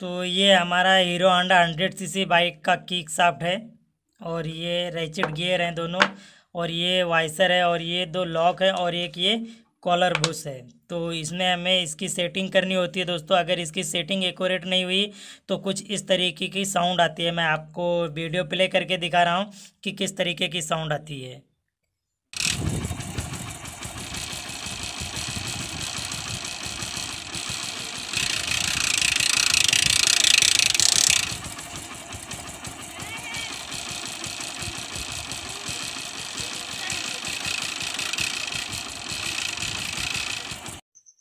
तो ये हमारा Hero Honda hundred C bike का किक साफ्ट है और ये रेचिड गियर हैं दोनों और ये वाइसर है और ये दो लॉक है और एक ये कॉलर बुश है तो इसमें हमें इसकी सेटिंग करनी होती है दोस्तों अगर इसकी सेटिंग एकोरेट नहीं हुई तो कुछ इस तरीके की साउंड आती है मैं आपको वीडियो प्ले करके दिखा रहा हूँ कि किस तरीके की साउंड आती है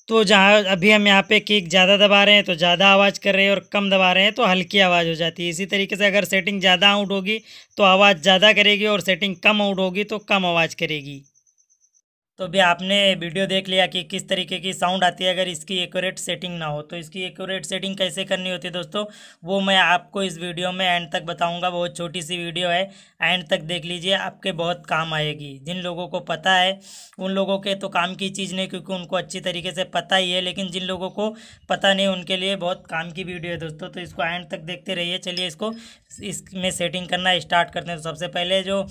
तो जहाँ अभी हम यहाँ पे किक ज़्यादा दबा रहे हैं तो ज़्यादा आवाज़ कर रहे हैं और कम दबा रहे हैं तो हल्की आवाज़ हो जाती है इसी तरीके से अगर सेटिंग ज़्यादा आउट होगी तो आवाज़ ज़्यादा करेगी और सेटिंग कम आउट होगी तो कम आवाज़ करेगी तो भी आपने वीडियो देख लिया कि किस तरीके की साउंड आती है अगर इसकी एक्यूरेट सेटिंग ना हो तो इसकी एक्यूरेट सेटिंग कैसे करनी होती है दोस्तों वो मैं आपको इस वीडियो में एंड तक बताऊंगा बहुत छोटी सी वीडियो है एंड तक देख लीजिए आपके बहुत काम आएगी जिन लोगों को पता है उन लोगों के तो काम की चीज़ नहीं क्योंकि उनको अच्छी तरीके से पता ही है लेकिन जिन लोगों को पता नहीं उनके लिए बहुत काम की वीडियो है दोस्तों तो इसको एंड तक देखते रहिए चलिए इसको इसमें सेटिंग करना स्टार्ट करते हैं तो सबसे पहले जो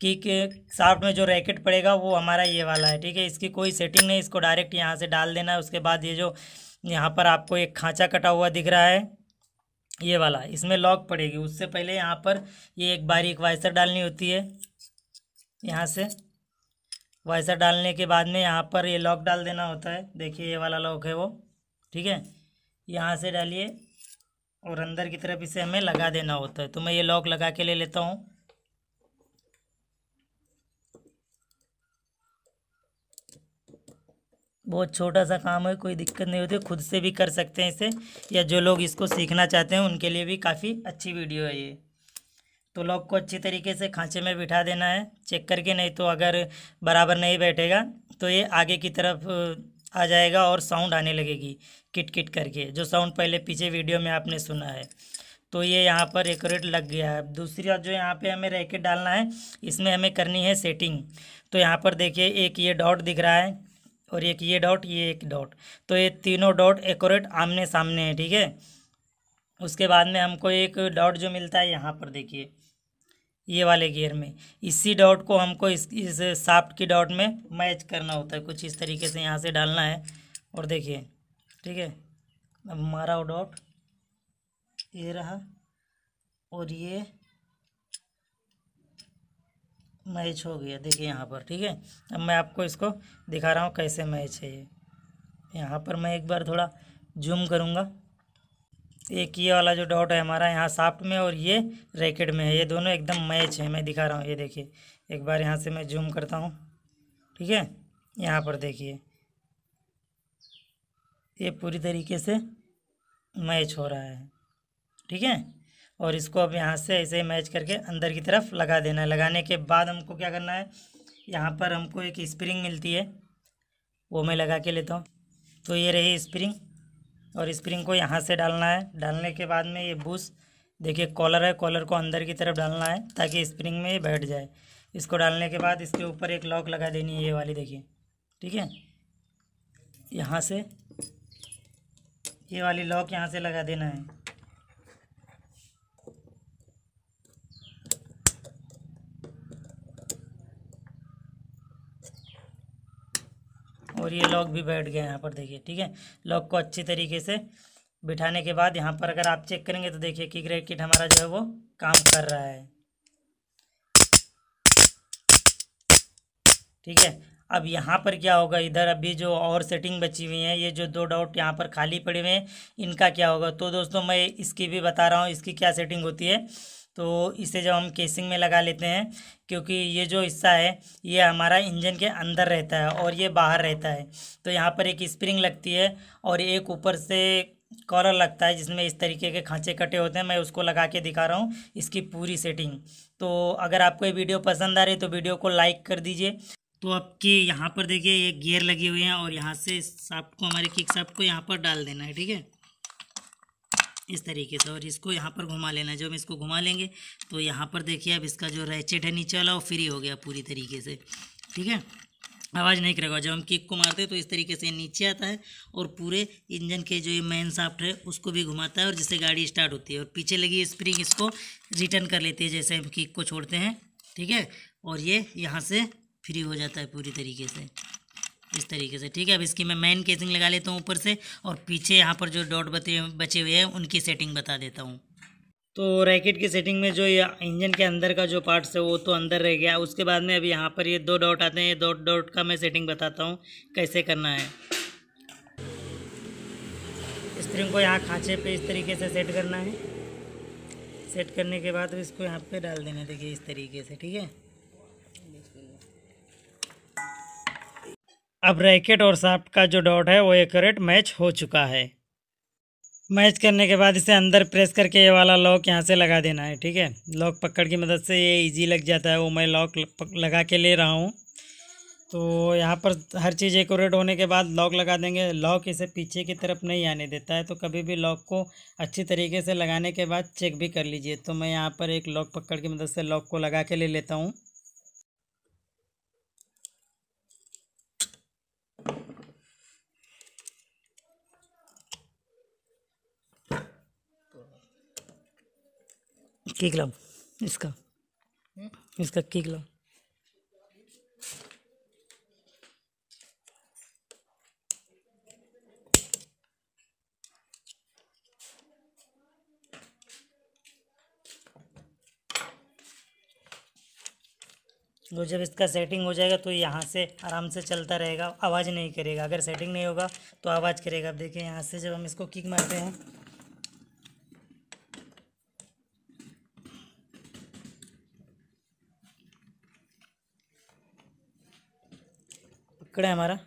की के साफ्ट में जो रैकेट पड़ेगा वो हमारा ये वाला है ठीक है इसकी कोई सेटिंग नहीं इसको डायरेक्ट यहाँ से डाल देना है उसके बाद ये जो यहाँ पर आपको एक खांचा कटा हुआ दिख रहा है ये वाला इसमें लॉक पड़ेगी उससे पहले यहाँ पर ये एक बारीक वाइसर डालनी होती है यहाँ से वाइसर डालने के बाद में यहाँ पर ये लॉक डाल देना होता है देखिए ये वाला लॉक है वो ठीक है यहाँ से डालिए और अंदर की तरफ इसे हमें लगा देना होता है तो मैं ये लॉक लगा के ले लेता हूँ बहुत छोटा सा काम है कोई दिक्कत नहीं होती खुद से भी कर सकते हैं इसे या जो लोग इसको सीखना चाहते हैं उनके लिए भी काफ़ी अच्छी वीडियो है ये तो लॉक को अच्छी तरीके से खांचे में बिठा देना है चेक करके नहीं तो अगर बराबर नहीं बैठेगा तो ये आगे की तरफ आ जाएगा और साउंड आने लगेगी किट किट करके जो साउंड पहले पीछे वीडियो में आपने सुना है तो ये यहाँ पर एकरेट लग गया है दूसरा जो यहाँ पे हमें रैकेट डालना है इसमें हमें करनी है सेटिंग तो यहाँ पर देखिए एक ये डॉट दिख रहा है और एक ये डॉट ये एक डॉट तो ये तीनों डॉट एकोरेट आमने सामने है ठीक है उसके बाद में हमको एक डॉट जो मिलता है यहाँ पर देखिए ये वाले गियर में इसी डॉट को हमको इस इस साफ्ट की डॉट में मैच करना होता है कुछ इस तरीके से यहाँ से डालना है और देखिए ठीक है अब हमारा डॉट ये रहा और ये मैच हो गया देखिए यहाँ पर ठीक है अब मैं आपको इसको दिखा रहा हूँ कैसे मैच है ये यहाँ पर मैं एक बार थोड़ा जूम करूँगा एक ये वाला जो डॉट है हमारा यहाँ साफ्ट में और ये रैकेट में है ये दोनों एकदम मैच है मैं दिखा रहा हूँ ये देखिए एक बार यहाँ से मैं जूम करता हूँ ठीक है यहाँ पर देखिए ये पूरी तरीके से मैच हो रहा है ठीक है और इसको अब यहाँ से ऐसे मैच करके अंदर की तरफ लगा देना है लगाने के बाद हमको क्या करना है यहाँ पर हमको एक स्प्रिंग मिलती है वो मैं लगा के लेता हूँ तो ये रही स्प्रिंग और स्प्रिंग को यहाँ से डालना है डालने के बाद में ये बूस देखिए कॉलर है कॉलर को अंदर की तरफ डालना है ताकि स्प्रिंग में ये बैठ जाए इसको डालने के बाद इसके ऊपर एक लॉक लगा देनी है ये वाली देखिए ठीक है यहाँ से ये वाली लॉक यहाँ से लगा देना है और ये लॉक भी बैठ गया यहाँ पर देखिए ठीक है लॉक को अच्छी तरीके से बिठाने के बाद यहाँ पर अगर आप चेक करेंगे तो देखिए कि ग्रेड किट हमारा जो है वो काम कर रहा है ठीक है अब यहाँ पर क्या होगा इधर अभी जो और सेटिंग बची हुई है ये जो दो डॉट यहाँ पर खाली पड़े हुए हैं इनका क्या होगा तो दोस्तों मैं इसकी भी बता रहा हूँ इसकी क्या सेटिंग होती है तो इसे जब हम केसिंग में लगा लेते हैं क्योंकि ये जो हिस्सा है ये हमारा इंजन के अंदर रहता है और ये बाहर रहता है तो यहाँ पर एक स्प्रिंग लगती है और एक ऊपर से कॉलर लगता है जिसमें इस तरीके के खांचे कटे होते हैं मैं उसको लगा के दिखा रहा हूँ इसकी पूरी सेटिंग तो अगर आपको ये वीडियो पसंद आ रही है तो वीडियो को लाइक कर दीजिए तो आपके यहाँ पर देखिए ये गियर लगे हुए हैं और यहाँ से साफ को हमारे किक साफ को यहाँ पर डाल देना है ठीक है इस तरीके से और इसको यहाँ पर घुमा लेना जब हम इसको घुमा लेंगे तो यहाँ पर देखिए अब इसका जो रैचेट है नीचे वाला वो फ्री हो गया पूरी तरीके से ठीक है आवाज़ नहीं करेगा जब हम किक को मारते हैं तो इस तरीके से नीचे आता है और पूरे इंजन के जो ये मेन साफ्ट है उसको भी घुमाता है और जिससे गाड़ी स्टार्ट होती है और पीछे लगी स्प्रिंग इसको रिटर्न कर लेती है जैसे हम किक को छोड़ते हैं ठीक है और ये यहाँ से फ्री हो जाता है पूरी तरीके से इस तरीके से ठीक है अब इसकी मैं मेन केसिंग लगा लेता हूँ ऊपर से और पीछे यहाँ पर जो डॉट बचे बचे हुए हैं उनकी सेटिंग बता देता हूँ तो रैकेट की सेटिंग में जो ये इंजन के अंदर का जो पार्ट्स है वो तो अंदर रह गया उसके बाद में अभी यहाँ पर ये दो डॉट आते हैं ये डॉट डॉट का मैं सेटिंग बताता हूँ कैसे करना है स्प्रिंग को यहाँ खाँचे पे इस तरीके से सेट करना है सेट करने के बाद इसको यहाँ पे डाल देना देखिए इस तरीके से ठीक है अब रैकेट और साफ्ट का जो डॉट है वो एक मैच हो चुका है मैच करने के बाद इसे अंदर प्रेस करके ये वाला लॉक यहाँ से लगा देना है ठीक है लॉक पकड़ की मदद से ये इजी लग जाता है वो मैं लॉक लगा के ले रहा हूँ तो यहाँ पर हर चीज़ एकोरेट होने के बाद लॉक लगा देंगे लॉक इसे पीछे की तरफ नहीं आने देता है तो कभी भी लॉक को अच्छी तरीके से लगाने के बाद चेक भी कर लीजिए तो मैं यहाँ पर एक लॉक पकड़ की मदद से लॉक को लगा के ले लेता हूँ की लाओ इसका इसका की लाओ तो जब इसका सेटिंग हो जाएगा तो यहाँ से आराम से चलता रहेगा आवाज़ नहीं करेगा अगर सेटिंग नहीं होगा तो आवाज़ करेगा आप देखिए यहाँ से जब हम इसको किक मारते हैं पकड़ा है हमारा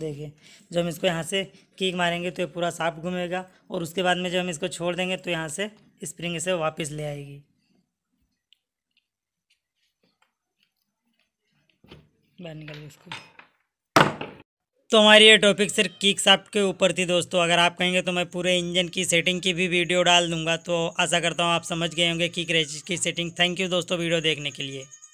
देखिए जब हम इसको यहाँ से कीक मारेंगे तो ये पूरा साफ घूमेगा और उसके बाद में जब हम इसको छोड़ देंगे तो यहाँ से स्प्रिंग इसे वापस ले आएगी बाहर निकाल इसको तो हमारी ये टॉपिक सिर्फ किक साफ्ट के ऊपर थी दोस्तों अगर आप कहेंगे तो मैं पूरे इंजन की सेटिंग की भी वीडियो डाल दूंगा तो आशा करता हूँ आप समझ गए होंगे किक रेज की सेटिंग थैंक यू दोस्तों वीडियो देखने के लिए